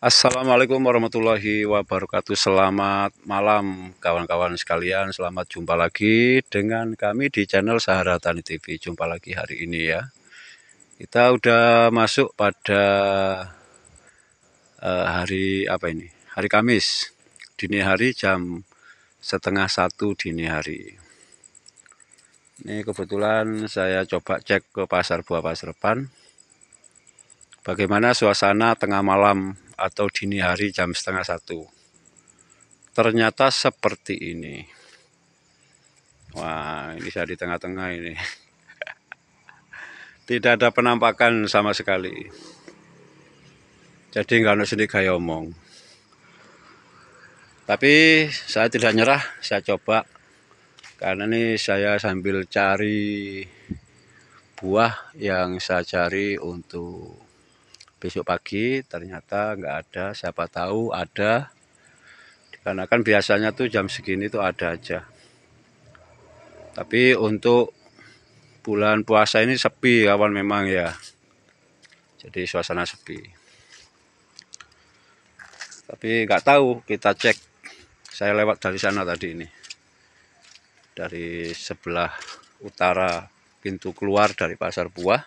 Assalamualaikum warahmatullahi wabarakatuh Selamat malam kawan-kawan sekalian Selamat jumpa lagi dengan kami di channel Sahara Tani TV Jumpa lagi hari ini ya Kita udah masuk pada uh, hari apa ini Hari Kamis Dini hari jam setengah satu dini hari Ini kebetulan saya coba cek ke pasar buah pasar depan Bagaimana suasana tengah malam atau dini hari jam setengah satu. Ternyata seperti ini. Wah, ini saya di tengah-tengah ini. Tidak ada penampakan sama sekali. Jadi nggak ada sedih kayak omong. Tapi saya tidak nyerah, saya coba. Karena ini saya sambil cari buah yang saya cari untuk besok pagi ternyata nggak ada siapa tahu ada karena kan biasanya tuh jam segini tuh ada aja tapi untuk bulan puasa ini sepi kawan memang ya jadi suasana sepi tapi nggak tahu kita cek saya lewat dari sana tadi ini dari sebelah utara pintu keluar dari pasar buah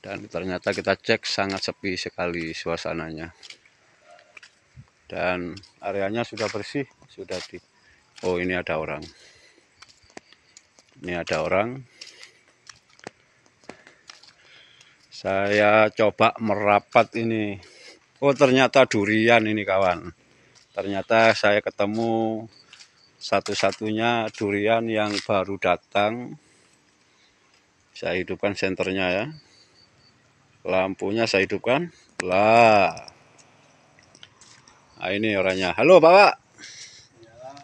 dan ternyata kita cek sangat sepi sekali suasananya dan areanya sudah bersih sudah di Oh ini ada orang ini ada orang saya coba merapat ini Oh ternyata durian ini kawan ternyata saya ketemu satu-satunya durian yang baru datang saya hidupkan senternya ya lampunya saya hidupkan lah nah, ini orangnya halo bapak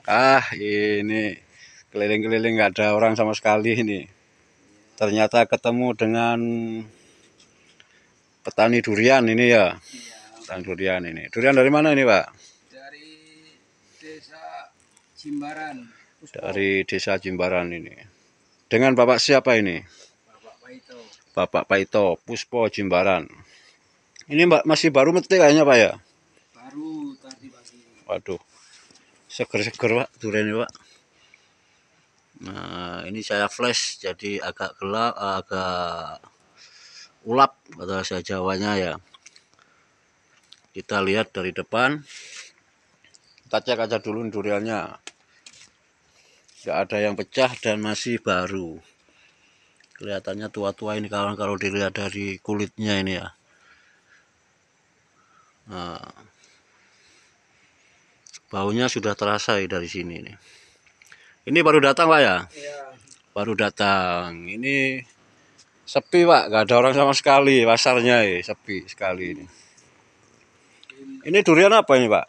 ah ini keliling-keliling nggak -keliling, ada orang sama sekali ini ternyata ketemu dengan petani durian ini ya petani durian ini durian dari mana ini pak dari desa Jimbaran dari desa Jimbaran ini dengan bapak siapa ini Bapak Paito Puspo Jimbaran. Ini Mbak masih baru metik kayaknya Pak ya? Baru tadi pagi. Waduh. Seger-seger Pak durian Pak. Nah, ini saya flash jadi agak gelap, eh, agak ulap kata saya Jawanya ya. Kita lihat dari depan. Kita cek aja dulu duriannya. Gak ada yang pecah dan masih baru kelihatannya tua-tua ini kawan kalau dilihat dari kulitnya ini ya nah, baunya sudah terasa ya dari sini ini. ini baru datang pak ya? ya baru datang ini sepi pak gak ada orang sama sekali pasarnya ya sepi sekali ini ini durian apa ini pak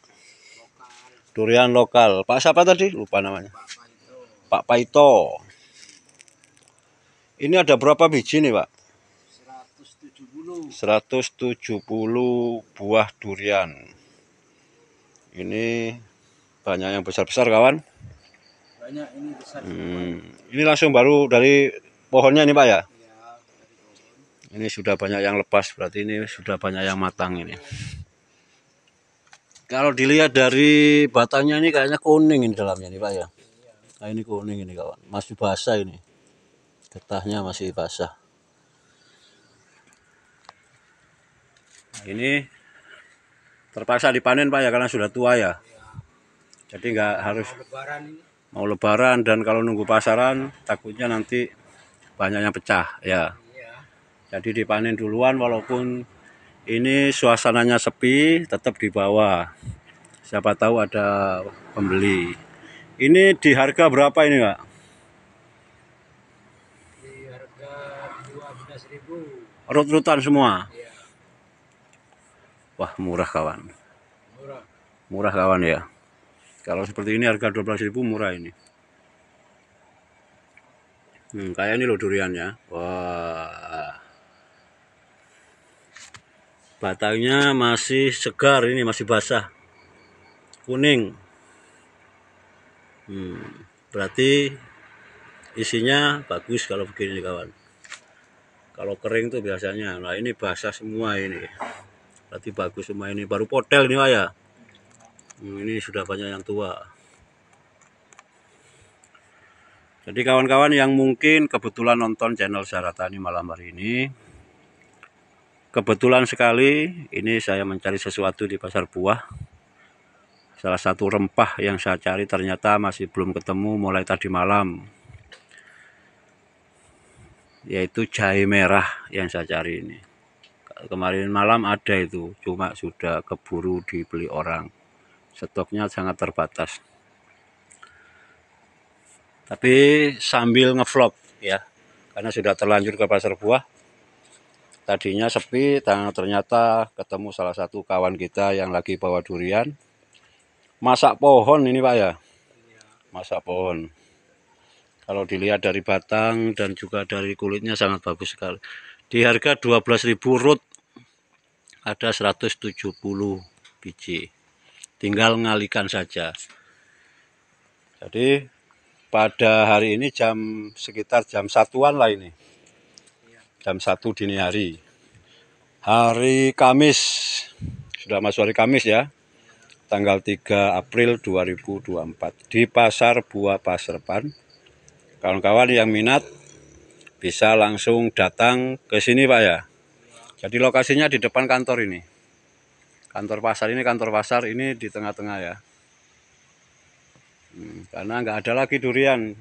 durian lokal pak siapa tadi lupa namanya pak Paito ini ada berapa biji nih, Pak? 170. 170 buah durian. Ini banyak yang besar-besar, kawan. Banyak ini besar. Hmm. Ini langsung baru dari pohonnya nih, Pak ya? Iya, ini sudah banyak yang lepas, berarti ini sudah banyak yang matang ini. Kalau dilihat dari batangnya ini kayaknya kuning ini dalamnya nih, Pak ya. Iya. Nah, ini kuning ini, kawan. Masih basah ini getahnya masih basah nah, ini terpaksa dipanen pak ya karena sudah tua ya, jadi nggak harus mau lebaran. dan kalau nunggu pasaran takutnya nanti banyaknya pecah ya, ya. jadi dipanen duluan walaupun ini suasananya sepi tetap di bawah siapa tahu ada pembeli ini di harga berapa ini Pak? Rut-rutan semua. Iya. Wah, murah kawan. Murah. Murah kawan ya. Kalau seperti ini harga 12.000 murah ini. Hmm, kayak ini loh duriannya. Wah. Batangnya masih segar ini, masih basah. Kuning. Hmm, berarti isinya bagus kalau begini kawan kalau kering tuh biasanya nah ini basah semua ini berarti bagus semua ini baru potel ini lah ya hmm, ini sudah banyak yang tua jadi kawan-kawan yang mungkin kebetulan nonton channel Saratani malam hari ini kebetulan sekali ini saya mencari sesuatu di pasar buah salah satu rempah yang saya cari ternyata masih belum ketemu mulai tadi malam yaitu jahe merah yang saya cari ini kemarin malam ada itu cuma sudah keburu dibeli orang stoknya sangat terbatas tapi sambil ngevlog ya karena sudah terlanjur ke pasar buah tadinya sepi ternyata ketemu salah satu kawan kita yang lagi bawa durian masak pohon ini pak ya iya. masak pohon kalau dilihat dari batang dan juga dari kulitnya sangat bagus sekali. Di harga 12.000 root ada 170 biji. Tinggal ngalikan saja. Jadi pada hari ini jam sekitar jam satuan lah ini. Jam satu dini hari. Hari Kamis. Sudah masuk hari Kamis ya tanggal 3 April 2024 di Pasar Buah Pasar Pan kawan-kawan yang minat bisa langsung datang ke sini Pak ya. Jadi lokasinya di depan kantor ini. Kantor pasar ini kantor pasar ini di tengah-tengah ya. Hmm, karena nggak ada lagi durian.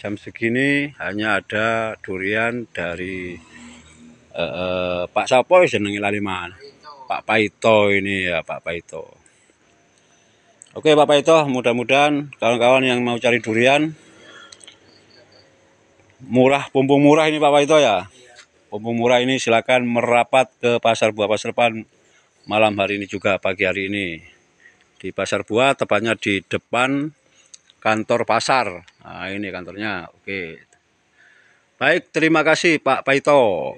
Jam segini hanya ada durian dari uh, uh, Pak Sapo jenenge Laliman. Pak Paito ini ya Pak Paito. Oke Pak Paito, mudah-mudahan kawan-kawan yang mau cari durian murah pumpung murah ini Pak Waito ya pumpung murah ini silakan merapat ke pasar buah pasar depan malam hari ini juga pagi hari ini di pasar buah tepatnya di depan kantor pasar nah ini kantornya oke baik terima kasih Pak Paito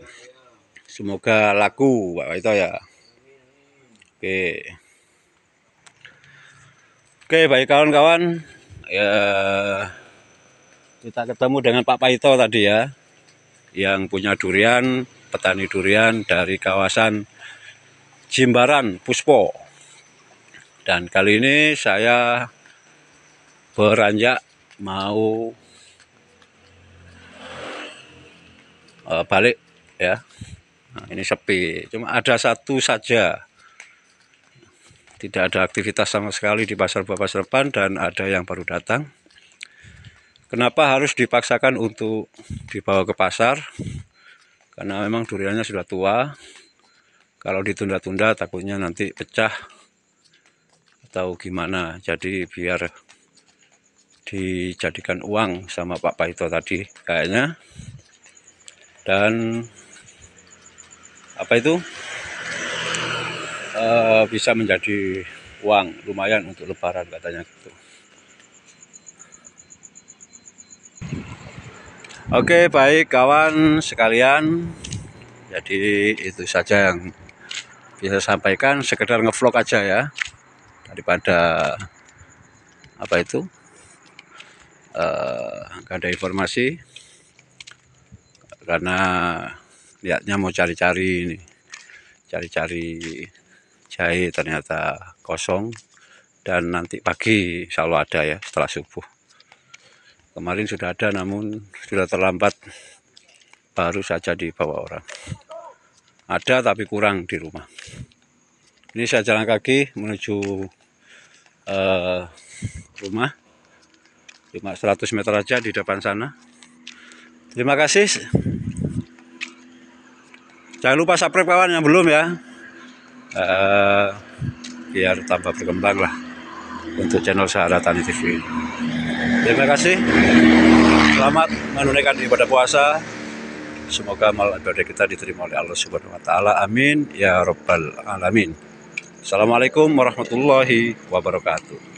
semoga laku Pak Paito ya oke oke baik kawan-kawan ya kita ketemu dengan Pak Paito tadi ya, yang punya durian, petani durian dari kawasan Jimbaran, Puspo. Dan kali ini saya beranjak mau eh, balik ya. Nah, ini sepi, cuma ada satu saja. Tidak ada aktivitas sama sekali di pasar Bapak Serpan dan ada yang baru datang. Kenapa harus dipaksakan untuk dibawa ke pasar? Karena memang duriannya sudah tua. Kalau ditunda-tunda takutnya nanti pecah atau gimana. Jadi biar dijadikan uang sama Pak Paito tadi kayaknya. Dan apa itu? E, bisa menjadi uang lumayan untuk lebaran katanya gitu. Oke, baik kawan sekalian. Jadi itu saja yang bisa sampaikan sekedar ngevlog aja ya. Daripada apa itu? Eh, uh, ada informasi karena lihatnya mau cari-cari ini. Cari-cari jahe ternyata kosong dan nanti pagi selalu ada ya setelah subuh kemarin sudah ada namun sudah terlambat baru saja dibawa orang ada tapi kurang di rumah ini saya jalan kaki menuju uh, rumah cuma 100 meter aja di depan sana terima kasih jangan lupa subscribe kawan yang belum ya uh, biar tambah berkembang lah untuk channel tani TV Terima kasih. Selamat menunaikan ibadah puasa. Semoga amal ibadah kita diterima oleh Allah Subhanahu wa taala. Amin ya rabbal alamin. Assalamualaikum warahmatullahi wabarakatuh.